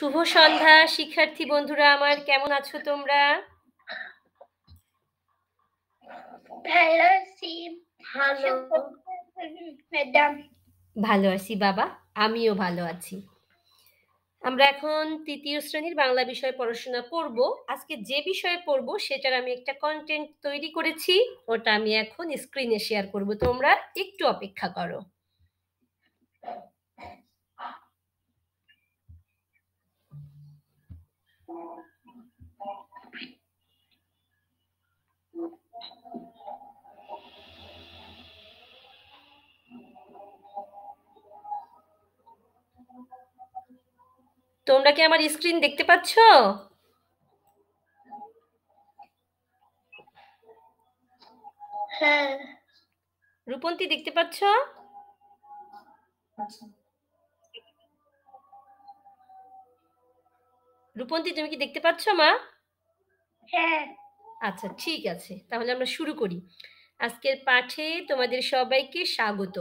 শুভ সন্ধ্যা শিক্ষার্থী বন্ধুরা আমার কেমন আছো তোমরা ভালো আছি ভালো আছি বাবা আমিও ভালো আছি আমরা এখন তৃতীয় শ্রেণীর বাংলা বিষয়ে পড়াশোনা করব আজকে যে বিষয়ে পড়ব সেটার আমি একটা কন্টেন্ট তৈরি করেছি ওটা আমি এখন স্ক্রিনে শেয়ার করব তোমরা একটু অপেক্ষা করো তোমরা কি আমার স্ক্রিন দেখতে পাচ্ছ হ্যাঁ রূপন্তি দেখতে পাচ্ছ রূপন্তি তুমি কি দেখতে পাচ্ছ মা হ্যাঁ আচ্ছা ঠিক আছে তাহলে আমরা শুরু করি আজকের পাঠে তোমাদের সবাইকে স্বাগত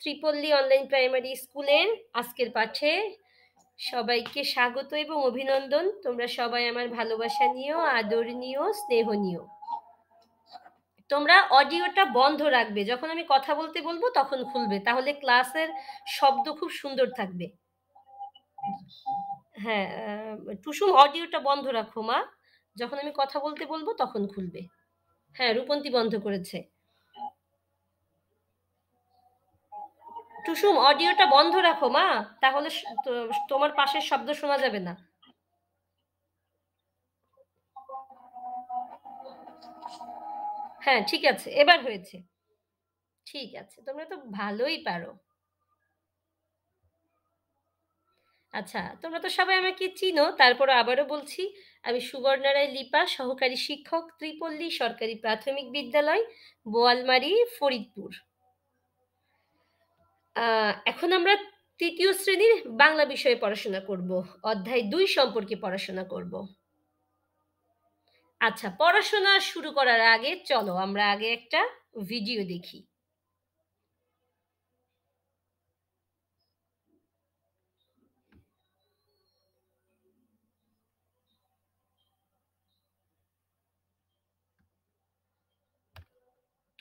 ত্রিপল্লী অনলাইন প্রাইমারি স্কুলের আজকের পাঠে সবাইকে স্বাগত এবং অভিনন্দন তোমরা সবাই আমার ভালোবাসা নিও আদরণীয় স্নেহনীয় তোমরা অডিওটা বন্ধ রাখবে যখন আমি কথা বলতে বলবো তখন খুলবে তাহলে ক্লাসের শব্দ খুব সুন্দর থাকবে হ্যাঁ টুসুম অডিওটা বন্ধ রাখো মা যখন আমি কথা বলতে বলবো তখন খুলবে হ্যাঁ রূপন্তী বন্ধ করেছে টুসুম অডিওটা বন্ধ রাখো মা তাহলে তোমার পাশের শব্দ শোনা যাবে না হ্যাঁ ঠিক আছে এবার হয়েছে ঠিক আছে তোমরা তো ভালোই পারো আচ্ছা তোমরা তো সবাই আমাকে চিনো তারপর আবারও বলছি আমি সুবর্ণারায় লিপা সহকারী শিক্ষক ত্রিপল্লী সরকারি প্রাথমিক বিদ্যালয় বোয়ালমারি ফরিদপুর এখন আমরা তৃতীয় শ্রেণীর বাংলা বিষয়ে পড়াশোনা করব অধ্যায় দুই সম্পর্কে পড়াশোনা করব আচ্ছা পড়াশোনা শুরু করার আগে চলো আমরা আগে একটা ভিডিও দেখি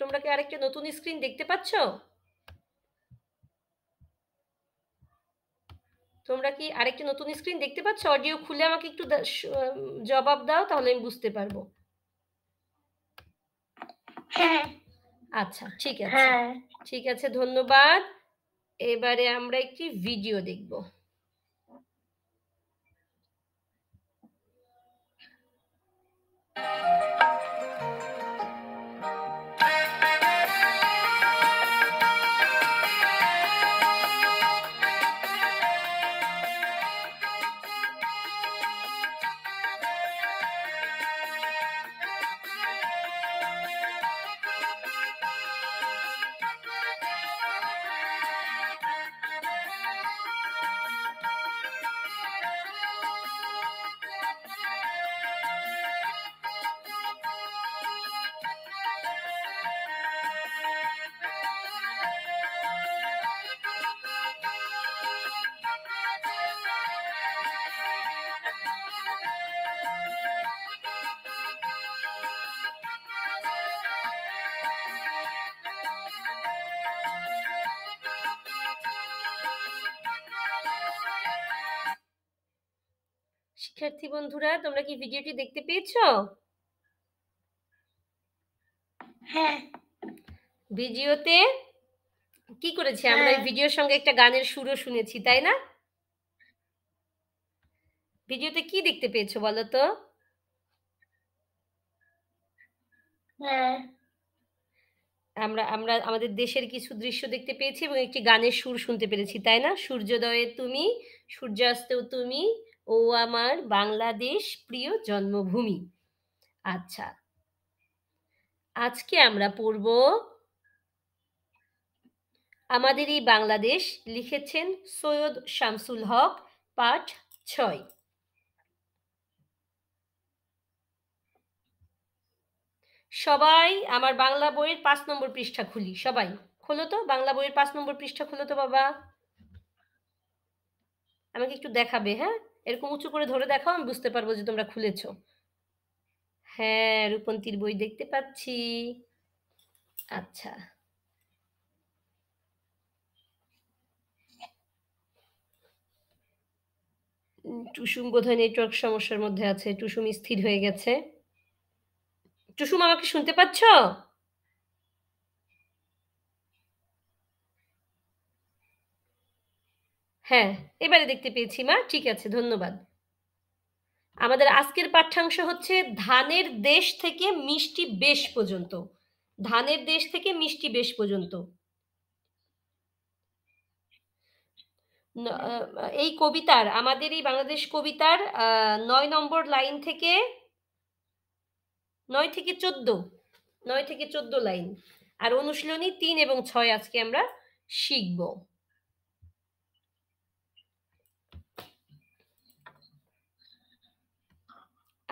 তোমরা কি আরেকটা নতুন স্ক্রিন দেখতে পাচ্ছ তোমরা কি আরেকটা নতুন স্ক্রিন দেখতে পাচ্ছ অডিও খুলে আমাকে একটু জবাব দাও তাহলে আমি বুঝতে পারবো হ্যাঁ। আচ্ছা ঠিক আছে হ্যাঁ। ঠিক আছে ধন্যবাদ এবারে আমরা একটি ভিডিও দেখব Thank you. শিক্ষার্থী বন্ধুরা তোমরা কি ভিডিওটি দেখতে পেয়েছো হ্যাঁ ভিডিওতে কি করেছি হ্যাঁ। আমরা এই ভিডিওর সঙ্গে একটা গানের সুরও শুনেছি তাই না ভিডিওতে কি দেখতে পেয়েছো বলো তো হ্যাঁ। আমরা আমরা আমাদের দেশের কিছু দৃশ্য দেখতে পেয়েছি এবং একটি গানের সুর শুনতে পেরেছি তাই না সূর্যোদয়ে তুমি সূর্যাস্তেও তুমি ও আমার বাংলাদেশ প্রিয় জন্মভূমি আচ্ছা আজকে আমরা পড়ব আমাদের এই বাংলাদেশ লিখেছেন সৈয়দ শামসুল হক পাঠ ছয় সবাই আমার বাংলা বইয়ের পাঁচ নম্বর পৃষ্ঠা খুলি সবাই খোলো তো বাংলা বইয়ের পাঁচ নম্বর পৃষ্ঠা খোলো তো বাবা আমাকে একটু দেখাবে হ্যাঁ এরকম উঁচু করে ধরে দেখাও আমি বুঝতে পারবো যে তোমরা খুলেছ হ্যাঁ রূপন্তীর বই দেখতে পাচ্ছি আচ্ছা টুসুম বোধহয় নেটওয়ার্ক সমস্যার মধ্যে আছে টুসুম স্থির হয়ে গেছে টুসুম আমাকে শুনতে পাচ্ছ হ্যাঁ এবারে দেখতে পেয়েছি মা ঠিক আছে ধন্যবাদ আমাদের আজকের পাঠ্যাংশ হচ্ছে ধানের দেশ থেকে মিষ্টি বেশ পর্যন্ত ধানের দেশ থেকে মিষ্টি বেশ পর্যন্ত এই কবিতার আমাদের এই বাংলাদেশ কবিতার নয় নম্বর লাইন থেকে নয় থেকে চোদ্দ নয় থেকে চোদ্দ লাইন আর অনুশীলনী তিন এবং ছয় আজকে আমরা শিখব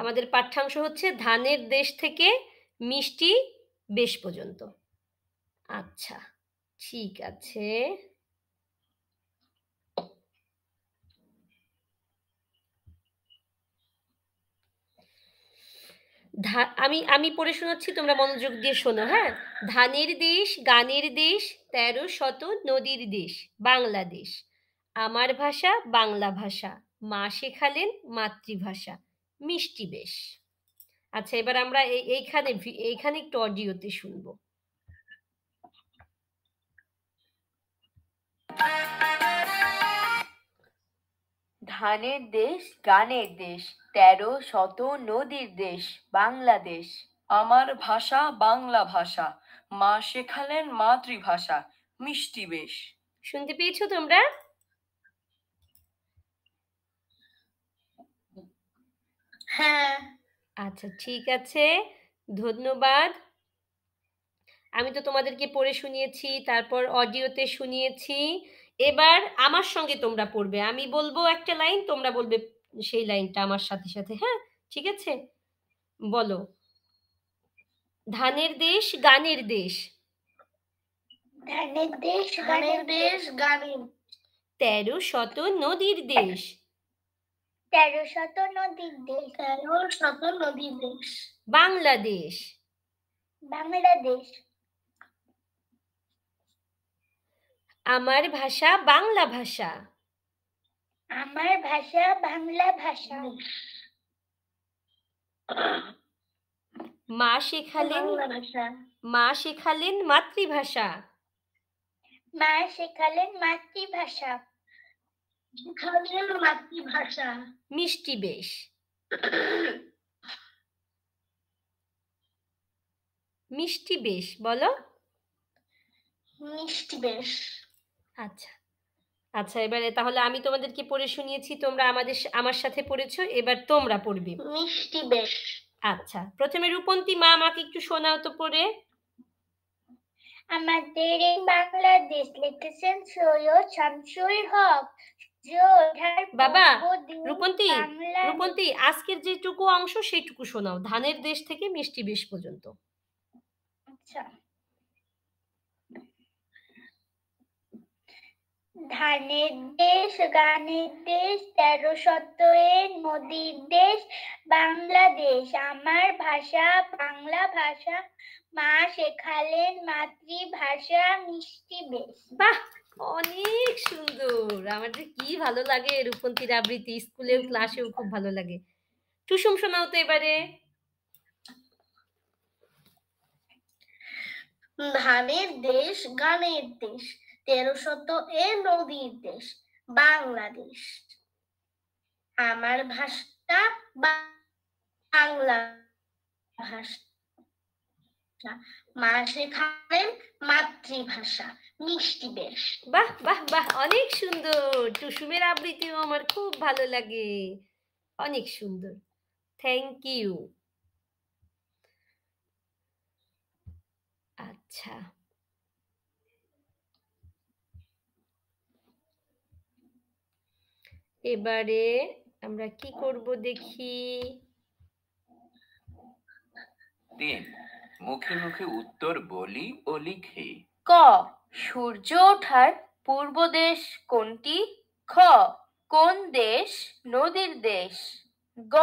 আমাদের পাঠ্যাংশ হচ্ছে ধানের দেশ থেকে মিষ্টি বেশ পর্যন্ত আচ্ছা ঠিক আছে আমি আমি পড়ে শোনাচ্ছি তোমরা মনোযোগ দিয়ে শোনো হ্যাঁ ধানের দেশ গানের দেশ তেরো শত নদীর দেশ বাংলাদেশ আমার ভাষা বাংলা ভাষা মা শেখালেন মাতৃভাষা মিষ্টি বেশ আচ্ছা এবার আমরা এইখানে এইখানে একটু অডিওতে শুনবো ধানের দেশ গানের দেশ তেরো শত নদীর দেশ বাংলাদেশ আমার ভাষা বাংলা ভাষা মা শেখালেন মাতৃভাষা মিষ্টি বেশ শুনতে পেয়েছো তোমরা হ্যাঁ আচ্ছা ঠিক আছে ধন্যবাদ আমি তো তোমাদেরকে পড়ে শুনিয়েছি তারপর অডিওতে শুনিয়েছি এবার আমার সঙ্গে তোমরা পড়বে আমি বলবো একটা লাইন তোমরা বলবে সেই লাইনটা আমার সাথে সাথে হ্যাঁ ঠিক আছে বলো ধানের দেশ গানের দেশ ধানের দেশ গানের দেশ গানের তেরো শত নদীর দেশ তেরো শত নদীর দেশ তেরো শত নদীর দেশ বাংলাদেশ বাংলাদেশ আমার ভাষা বাংলা ভাষা আমার ভাষা বাংলা ভাষা মা শেখালেন মা শেখালেন মাতৃভাষা মা শেখালেন মাতৃভাষা শিক্ষাদের মাতৃভাষা মিষ্টি বেশ মিষ্টি বেশ বলো মিষ্টি বেশ আচ্ছা আচ্ছা এবারে তাহলে আমি তোমাদেরকে পড়ে শুনিয়েছি তোমরা আমাদের আমার সাথে পড়েছো এবার তোমরা পড়বে মিষ্টি বেশ আচ্ছা প্রথমে রূপন্তী মা আমাকে একটু শোনাও তো পড়ে আমাদের এই বাংলাদেশ লিখেছেন সৈয়দ শামসুল হক বাবা রূপন্তি রূপন্তি আজকের যেটুকু অংশ সেটুকু শোনাও ধানের দেশ থেকে মিষ্টি বেশ পর্যন্ত আচ্ছা। ধানের দেশ গানের দেশ তেরো সত্তরের নদীর দেশ বাংলাদেশ আমার ভাষা বাংলা ভাষা মা শেখালেন মাতৃভাষা মিষ্টি বেশ বাহ বন্ধুরা আমার কি ভালো লাগে রূপন্থীর আবৃত্তি স্কুলেও ক্লাসেও খুব ভালো লাগে সুষম শোনাও তো এবারে ধানের দেশ গানের দেশ তেরো শত এ নদীর দেশ বাংলাদেশ আমার ভাষা বাংলা ভাষা মাঝে খাবেন মাতৃভাষা মিষ্টি বেশ বাহ বাহ বাহ অনেক সুন্দর টুসুমের আবৃত্তি আমার খুব ভালো লাগে অনেক সুন্দর থ্যাংক ইউ আচ্ছা এবারে আমরা কি করব দেখি মুখে মুখে উত্তর বলি ও লিখি ক সূর্য ওঠার পূর্ব দেশ কোনটি খ কোন দেশ নদীর দেশ গ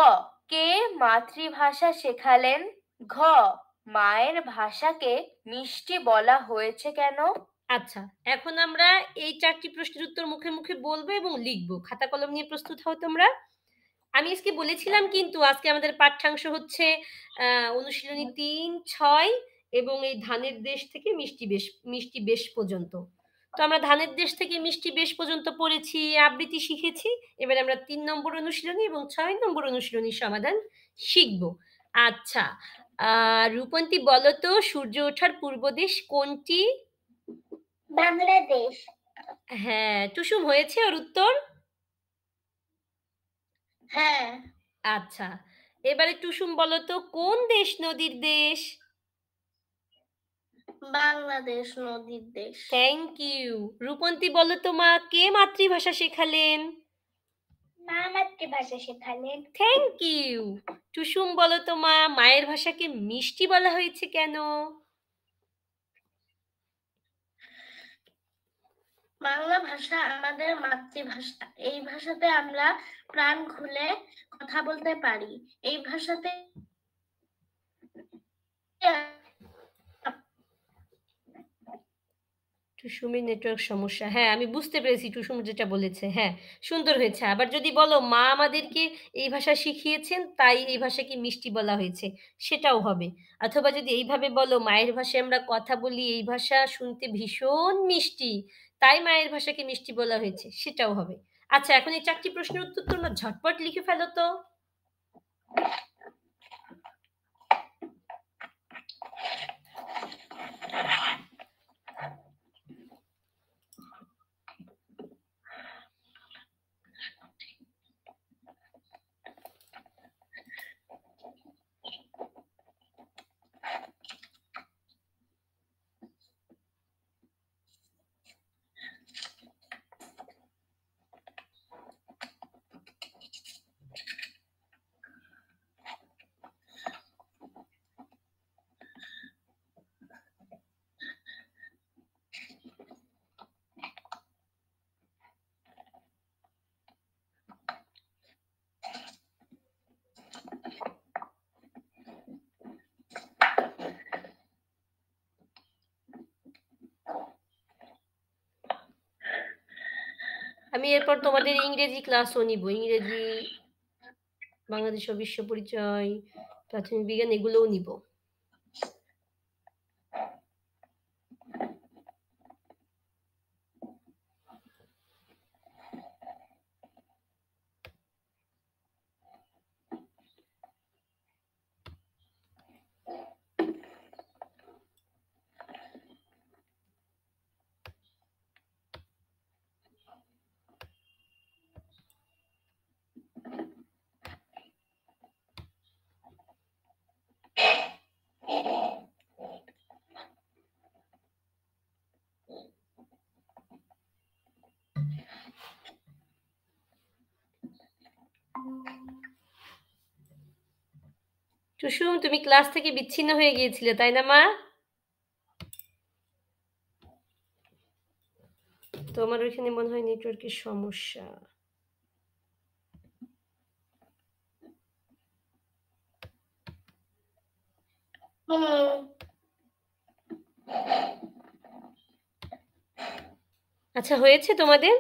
কে মাতৃভাষা শেখালেন ঘ মায়ের ভাষাকে মিষ্টি বলা হয়েছে কেন আচ্ছা এখন আমরা এই চারটি প্রশ্নের উত্তর মুখে মুখে বলবো এবং লিখবো খাতা কলম নিয়ে প্রস্তুত হও তোমরা আমি আজকে বলেছিলাম কিন্তু আজকে আমাদের পাঠ্যাংশ হচ্ছে অনুশীলনী হ্যাঁ। তিন ছয় এবং এই ধানের দেশ থেকে মিষ্টি বেশ মিষ্টি বেশ পর্যন্ত তো আমরা ধানের দেশ থেকে মিষ্টি বেশ পর্যন্ত পড়েছি আবৃত্তি শিখেছি এবার আমরা তিন নম্বর অনুশীলনী এবং ছয় নম্বর অনুশীলনীর সমাধান শিখব আচ্ছা রূপন্তি বলতো সূর্য ওঠার পূর্ব দেশ কোনটি বাংলাদেশ হ্যাঁ টুসুম হয়েছে ওর উত্তর হ্যাঁ আচ্ছা এবারে টুসুম বলো তো কোন দেশ নদীর দেশ বাংলাদেশ নদীর দেশ থ্যাংক ইউ রূপন্তি বলো তো মা কে মাতৃভাষা শেখালেন মা মাতৃভাষা শেখালেন থ্যাংক ইউ টুসুম বলো তো মা মায়ের ভাষাকে মিষ্টি বলা হয়েছে কেন বাংলা ভাষা আমাদের মাতৃভাষা এই ভাষাতে আমরা প্রাণ খুলে কথা বলতে পারি এই ভাষাতে টুসুমির নেটওয়ার্ক সমস্যা হ্যাঁ আমি বুঝতে পেরেছি টুসুম যেটা বলেছে হ্যাঁ সুন্দর হয়েছে আবার যদি বলো মা আমাদেরকে এই ভাষা শিখিয়েছেন তাই এই ভাষাকে মিষ্টি বলা হয়েছে সেটাও হবে অথবা যদি এইভাবে বলো মায়ের ভাষায় আমরা কথা বলি এই ভাষা শুনতে ভীষণ মিষ্টি তাই মায়ের ভাষাকে মিষ্টি বলা হয়েছে সেটাও হবে আচ্ছা এখন এই চারটি প্রশ্নের উত্তর তোমরা ঝটপট লিখে ফেলো তো আমি এরপর তোমাদের ইংরেজি ক্লাসও নিব ইংরেজি বাংলাদেশ বিশ্ব পরিচয় প্রাথমিক বিজ্ঞান এগুলোও নিবো টুসুম তুমি ক্লাস থেকে বিচ্ছিন্ন হয়ে গিয়েছিলে তাই না মা তোমার ওইখানে মনে হয় নেটওয়ার্কের সমস্যা আচ্ছা হয়েছে তোমাদের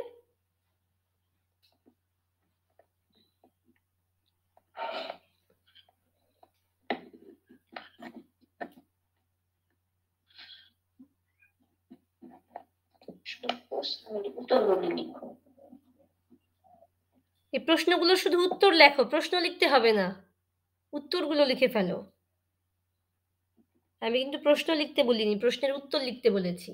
প্রশ্নগুলো শুধু উত্তর লেখো প্রশ্ন লিখতে হবে না উত্তরগুলো লিখে ফেলো আমি কিন্তু প্রশ্ন লিখতে বলিনি প্রশ্নের উত্তর লিখতে বলেছি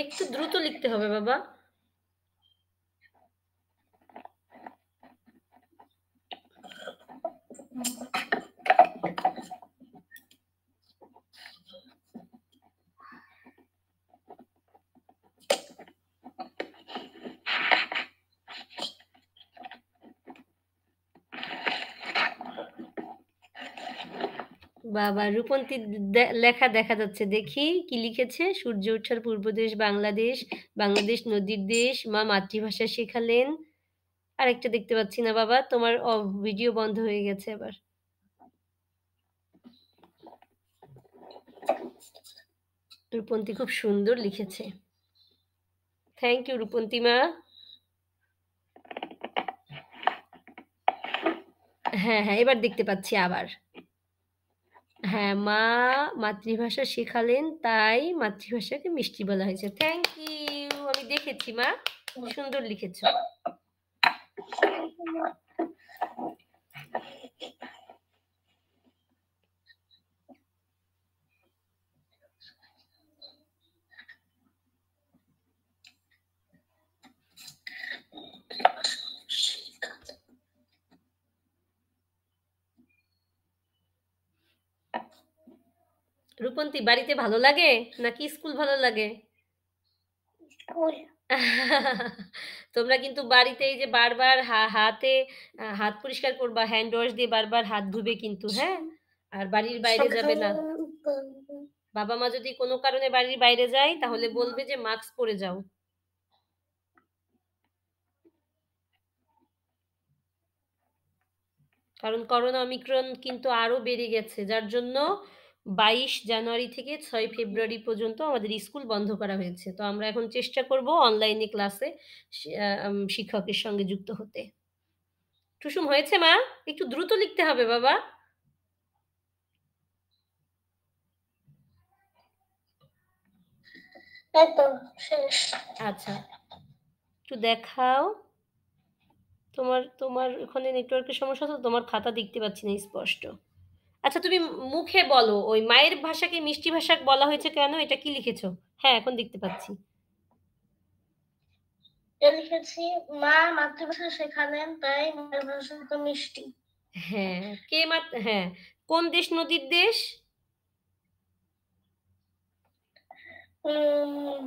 একটু দ্রুত লিখতে হবে বাবা বাবা রূপন্তী লেখা দেখা যাচ্ছে দেখি কি লিখেছে সূর্য উঠার পূর্বদেশ বাংলাদেশ বাংলাদেশ নদীর দেশ মা মাতৃভাষা শেখালেন আরেকটা দেখতে পাচ্ছি না বাবা তোমার ভিডিও বন্ধ হয়ে গেছে আবার রূপন্তী খুব সুন্দর লিখেছে থ্যাংক ইউ রূপন্তী মা হ্যাঁ হ্যাঁ এবার দেখতে পাচ্ছি আবার হ্যাঁ মা মাতৃভাষা শেখালেন তাই মাতৃভাষাকে মিষ্টি বলা হয়েছে থ্যাংক ইউ আমি দেখেছি মা সুন্দর লিখেছো রূপন্তি বাড়িতে ভালো লাগে নাকি স্কুল ভালো লাগে তোমরা কিন্তু বাড়িতে এই যে বারবার হাতে হাত পরিষ্কার করবা হ্যান্ড ওয়াশ দিয়ে বারবার হাত ধুবে কিন্তু হ্যাঁ আর বাড়ির বাইরে যাবে না বাবা মা যদি কোনো কারণে বাড়ির বাইরে যায় তাহলে বলবে যে মাস্ক পরে যাও কারণ করোনা অমিক্রণ কিন্তু আরো বেড়ে গেছে যার জন্য বাইশ জানুয়ারি থেকে ছয় ফেব্রুয়ারি পর্যন্ত আমাদের স্কুল বন্ধ করা হয়েছে তো আমরা এখন চেষ্টা করব অনলাইনে ক্লাসে শিক্ষকের সঙ্গে যুক্ত হতে টুসুম হয়েছে মা একটু দ্রুত লিখতে হবে বাবা আচ্ছা একটু দেখাও তোমার তোমার ওখানে নেটওয়ার্কের সমস্যা তো তোমার খাতা দেখতে পাচ্ছি না স্পষ্ট আচ্ছা তুমি মুখে বলো ওই মায়ের ভাষাকে মিষ্টি ভাষা বলা হয়েছে কেন এটা কি লিখেছো হ্যাঁ এখন দেখতে পাচ্ছি লিখেছি মা মাতৃভাষা শেখালেন তাই মায়ের ভাষা তো মিষ্টি হ্যাঁ কে মাত হ্যাঁ কোন দেশ নদীর দেশ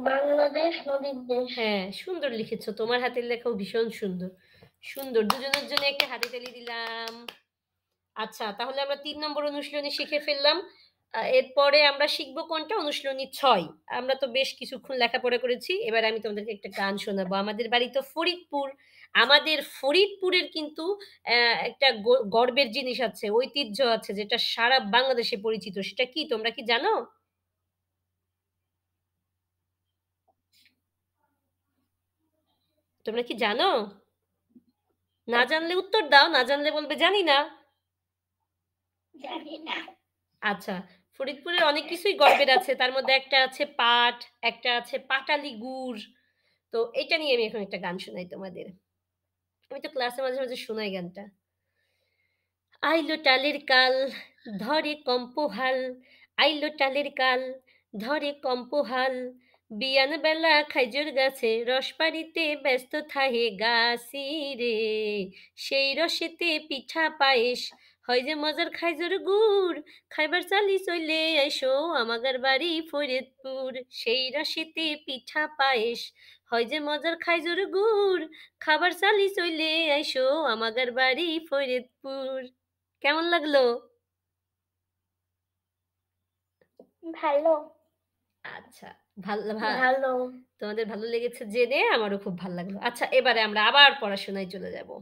বাংলাদেশ নদীর দেশ হ্যাঁ সুন্দর লিখেছো তোমার হাতের লেখাও ভীষণ সুন্দর সুন্দর দুজনের জন্য একটা হাতে তালি দিলাম আচ্ছা তাহলে আমরা তিন নম্বর অনুশীলনী শিখে ফেললাম এরপরে আমরা শিখবো কোনটা অনুশীলনী ছয় আমরা তো বেশ কিছুক্ষণ লেখাপড়া করেছি এবার আমি তোমাদেরকে একটা গান শোনাবো আমাদের বাড়ি তো ফরিদপুর আমাদের ফরিদপুরের কিন্তু একটা গর্বের জিনিস আছে ঐতিহ্য আছে যেটা সারা বাংলাদেশে পরিচিত সেটা কি তোমরা কি জানো তোমরা কি জানো না আচ্ছা। জানলে উত্তর দাও না জানলে বলবে জানি না আচ্ছা ফরিদপুরের অনেক কিছুই গল্পের আছে তার মধ্যে একটা আছে পাট একটা আছে পাটালি গুড় তো এটা নিয়ে আমি এখন একটা গান শোনাই তোমাদের আমি তো ক্লাসে মাঝে মাঝে শোনাই গানটা আইলো টালের কাল ধরে কম্পহাল আইলো টালের কাল ধরে কম্পহাল বিয়ান বেলা খাইজুর গাছে রস পাড়িতে ব্যস্ত থাহে গাছি রে সেই রসেতে পিঠা পায়েস হয় যে মজার খাই জোর গুড় খাইবার চালি চলে আইসো আমাগার বাড়ি ফরিদপুর সেই রাশিতে পিঠা পায়েস হয় যে মজার খাই জোর গুড় খাবার চালি চলে আইসো আমাগার বাড়ি ফরিদপুর কেমন লাগলো ভালো আচ্ছা ভালো ভালো তোমাদের ভালো লেগেছে জেনে আমারও খুব ভালো লাগলো আচ্ছা এবারে আমরা আবার পড়াশোনায় চলে যাবো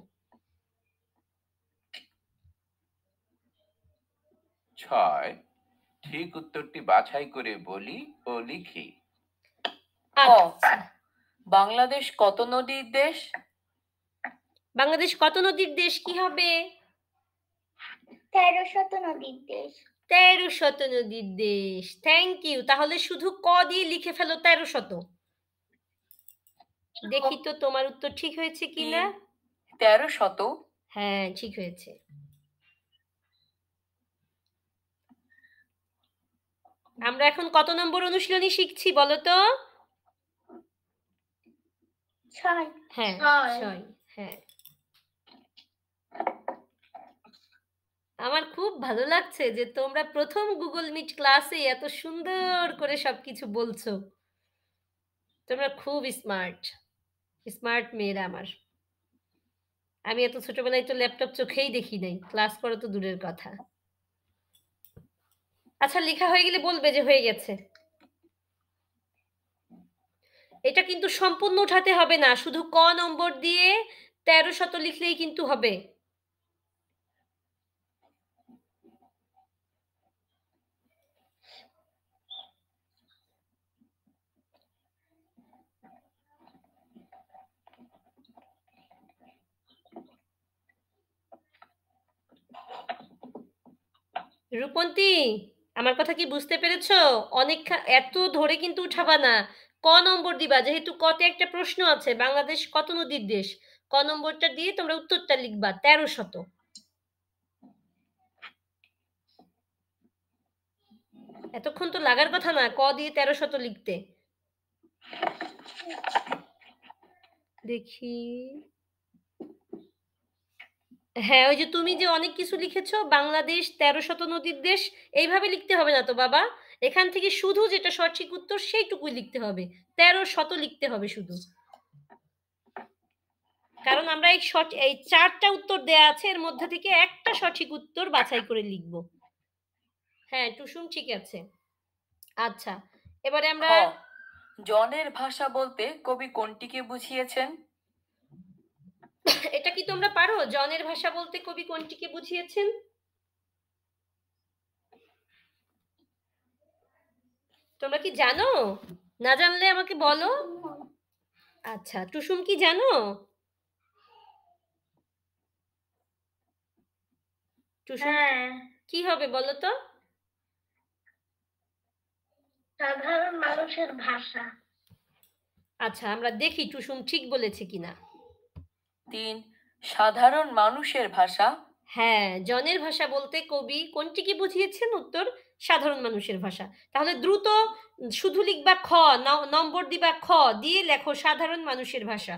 ছয় ঠিক উত্তরটি বাছাই করে বলি ও লিখি বাংলাদেশ কত নদীর দেশ বাংলাদেশ কত নদীর দেশ কি হবে তেরো শত নদীর দেশ তেরো শত নদীর দেশ থ্যাংক ইউ তাহলে শুধু ক দিয়ে লিখে ফেলো তেরো শত দেখি তো তোমার উত্তর ঠিক হয়েছে কিনা তেরো শত হ্যাঁ ঠিক হয়েছে আমরা এখন কত নম্বর অনুশীলনী শিখছি বলো তো হ্যাঁ, হ্যাঁ। আমার খুব ভালো লাগছে যে তোমরা প্রথম গুগল মিট ক্লাসে এত সুন্দর করে সবকিছু বলছো তোমরা খুব স্মার্ট স্মার্ট মেয়েরা আমার আমি এত ছোটবেলায় তো ল্যাপটপ চোখেই দেখি নাই ক্লাস করা তো দূরের কথা আচ্ছা লেখা হয়ে গেলে বলবে যে হয়ে গেছে এটা কিন্তু সম্পূর্ণ উঠাতে হবে না শুধু ক নম্বর দিয়ে তেরো শত লিখলেই কিন্তু হবে রূপন্তী আমার কথা কি বুঝতে পেরেছ অনেক এত ধরে কিন্তু উঠাবা না ক নম্বর দিবা যেহেতু কত একটা প্রশ্ন আছে বাংলাদেশ কত নদীর দেশ ক নম্বরটা দিয়ে তোমরা উত্তরটা লিখবা তেরো শত এতক্ষণ তো লাগার কথা না ক দিয়ে তেরো শত লিখতে দেখি হ্যাঁ ওই যে তুমি যে অনেক কিছু লিখেছো বাংলাদেশ তেরো শত নদীর দেশ এইভাবে লিখতে হবে না তো বাবা এখান থেকে শুধু যেটা সঠিক উত্তর সেইটুকুই লিখতে হবে তেরো শত লিখতে হবে শুধু কারণ আমরা এই এই চারটা উত্তর দেয়া আছে এর মধ্যে থেকে একটা সঠিক উত্তর বাছাই করে লিখব হ্যাঁ টুসুম ঠিক আছে আচ্ছা এবারে আমরা জলের ভাষা বলতে কবি কোনটিকে বুঝিয়েছেন এটা কি তোমরা পারো জনের ভাষা বলতে কবি কোনটিকে বুঝিয়েছেন তোমরা কি জানো না জানলে আমাকে বলো আচ্ছা টুসুম কি জানো হ্যাঁ। কি হবে বলো তো সাধারণ মানুষের ভাষা আচ্ছা আমরা দেখি টুসুম ঠিক বলেছে কিনা তিন সাধারণ মানুষের ভাষা হ্যাঁ জনের ভাষা বলতে কবি কোনটি কি বুঝিয়েছেন উত্তর সাধারণ মানুষের ভাষা তাহলে দ্রুত শুধু লিখবা খ নম্বর দিবা খ দিয়ে লেখো সাধারণ মানুষের ভাষা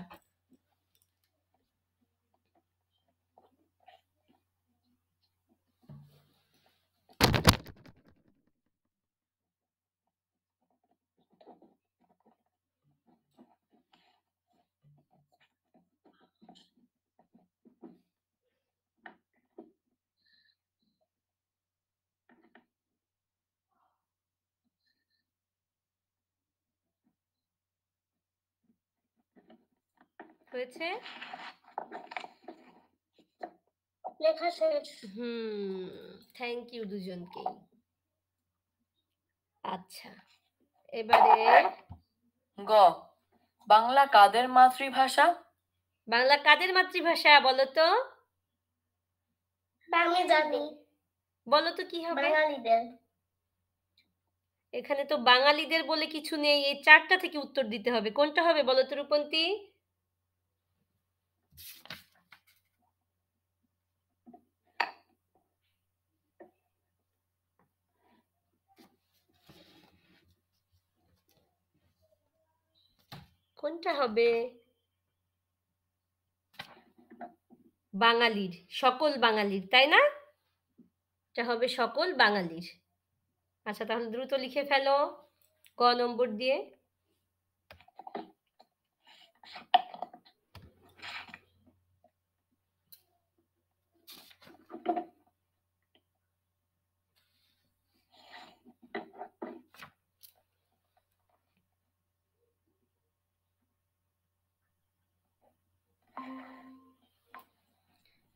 হয়েছে লেখা শেষ হুম থ্যাংক ইউ আচ্ছা এবারে গ বাংলা কাদের মাতৃভাষা বাংলা কাদের মাতৃভাষা বলো তো জানি বলো তো কি হবে বাঙালিদের এখানে তো বাঙালিদের বলে কিছু নেই এই চারটা থেকে উত্তর দিতে হবে কোনটা হবে বলো তো রূপন্তী কোনটা হবে বাঙালির সকল বাঙালির তাই না এটা হবে সকল বাঙালির আচ্ছা তাহলে দ্রুত লিখে ফেলো ক নম্বর দিয়ে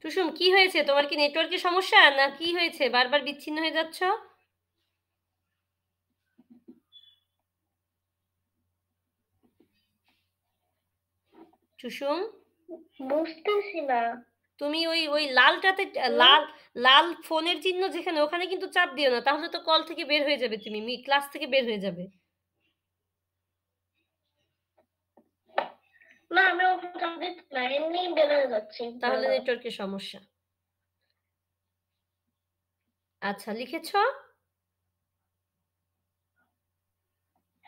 টুসুম কি হয়েছে তোমার কি নেটওয়ার্কের সমস্যা না কি হয়েছে বারবার বিচ্ছিন্ন হয়ে যাচ্ছ টুসুম তুমি ওই ওই লালটাতে লাল লাল ফোনের চিহ্ন যেখানে ওখানে কিন্তু চাপ দিও না তাহলে তো কল থেকে বের হয়ে যাবে তুমি ক্লাস থেকে বের হয়ে যাবে না আমি টার্গেট না এমনি বেড়ে যাচ্ছে তাহলে নেটওয়ার্কের সমস্যা আচ্ছা লিখেছ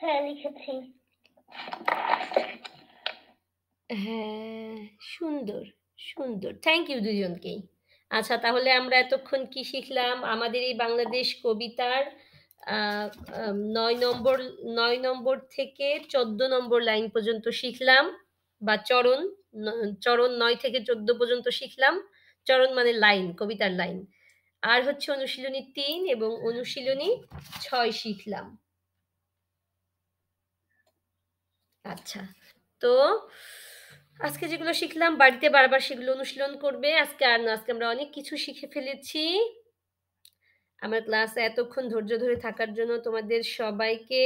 হ্যাঁ লিখেছি হ্যাঁ সুন্দর সুন্দর থ্যাংক ইউ দুজনকেই আচ্ছা তাহলে আমরা এতক্ষণ কি শিখলাম আমাদের এই বাংলাদেশ কবিতার নয় নম্বর নয় নম্বর থেকে চোদ্দ নম্বর লাইন পর্যন্ত শিখলাম বা চরণ চরণ নয় থেকে চোদ্দ পর্যন্ত শিখলাম চরণ মানে লাইন কবিতার লাইন আর হচ্ছে অনুশীলনী তিন এবং অনুশীলনী ছয় শিখলাম আচ্ছা তো আজকে যেগুলো শিখলাম বাড়িতে বারবার সেগুলো অনুশীলন করবে আজকে আর না আজকে আমরা অনেক কিছু শিখে ফেলেছি আমার ক্লাসে এতক্ষণ ধৈর্য ধরে থাকার জন্য তোমাদের সবাইকে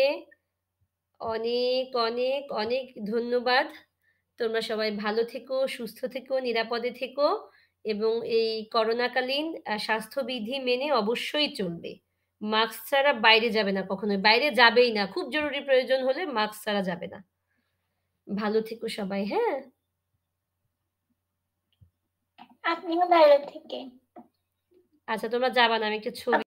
অনেক অনেক অনেক ধন্যবাদ তোমরা সবাই ভালো থেকো সুস্থ থেকো নিরাপদে থেকো এবং এই করোনাকালীন স্বাস্থ্যবিধি মেনে অবশ্যই চলবে মাস্ক ছাড়া বাইরে যাবে না কখনোই বাইরে যাবেই না খুব জরুরি প্রয়োজন হলে মাস্ক ছাড়া যাবে না ভালো থেকো সবাই হ্যাঁ আপনিও বাইরে থেকে আচ্ছা তোমরা যাবা না আমি একটু ছবি